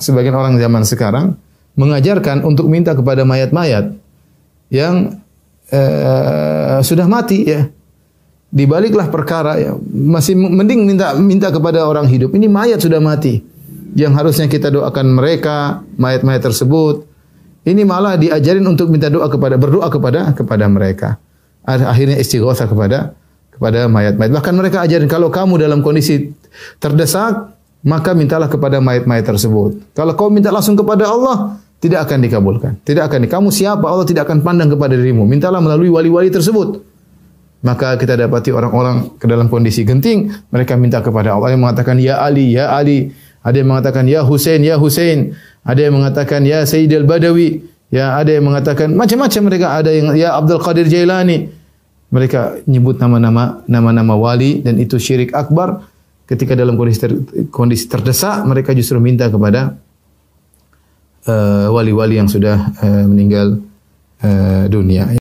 sebagian orang zaman sekarang mengajarkan untuk minta kepada mayat-mayat yang eh, sudah mati ya. Dibaliklah perkara ya. Masih mending minta minta kepada orang hidup. Ini mayat sudah mati. Yang harusnya kita doakan mereka, mayat-mayat tersebut. Ini malah diajarin untuk minta doa kepada berdoa kepada kepada mereka. Akhirnya istighosa kepada kepada mayat-mayat. Bahkan mereka ajarin kalau kamu dalam kondisi terdesak, maka mintalah kepada mayat-mayat tersebut. Kalau kau minta langsung kepada Allah, tidak akan dikabulkan. Tidak akan kamu siapa Allah tidak akan pandang kepada dirimu. Mintalah melalui wali-wali tersebut. Maka kita dapati orang-orang ke dalam kondisi genting, mereka minta kepada Allah. Ada yang mengatakan ya Ali, ya Ali. Ada yang mengatakan ya Hussein, ya Hussein. Ada yang mengatakan ya Sayyid al-Badawi. Ya ada yang mengatakan macam-macam mereka ada yang ya Abdul Qadir Jailani. Mereka nyebut nama-nama nama-nama wali dan itu syirik akbar ketika dalam kondisi, ter, kondisi terdesak mereka justru minta kepada eh, wali-wali uh, yang sudah uh, meninggal uh, dunia.